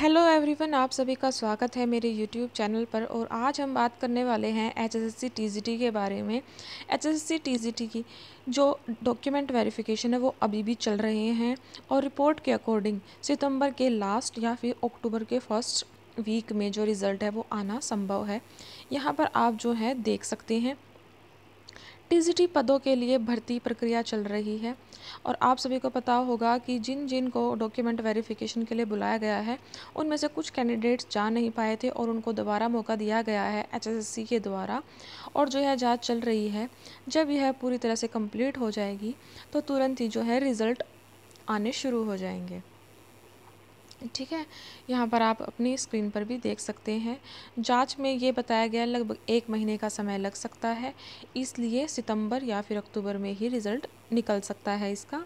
hello everyone आप सभी का स्वागत है मेरे यूट्यूब चैनल पर और आज हम बात करने वाले हैं H S C T T के बारे में H S C T T की जो डॉक्यूमेंट वेरिफिकेशन है वो अभी भी चल रहे हैं और रिपोर्ट के अकॉर्डिंग सितंबर के लास्ट या फिर अक्टूबर के फर्स्ट वीक में जो रिज़ल्ट है वो आना संभव है यहाँ पर आप जो है देख सकते हैं टीजीटी पदों के लिए भर्ती प्रक्रिया चल रही है और आप सभी को पता होगा कि जिन जिन को डॉक्यूमेंट वेरिफिकेशन के लिए बुलाया गया है उनमें से कुछ कैंडिडेट्स जा नहीं पाए थे और उनको दोबारा मौका दिया गया है एचएसएससी के द्वारा और जो है जांच चल रही है जब यह पूरी तरह से कंप्लीट हो जाएगी तो तुरंत ही जो है रिज़ल्ट आने शुरू हो जाएंगे ठीक है यहाँ पर आप अपनी स्क्रीन पर भी देख सकते हैं जांच में ये बताया गया लगभग एक महीने का समय लग सकता है इसलिए सितंबर या फिर अक्टूबर में ही रिज़ल्ट निकल सकता है इसका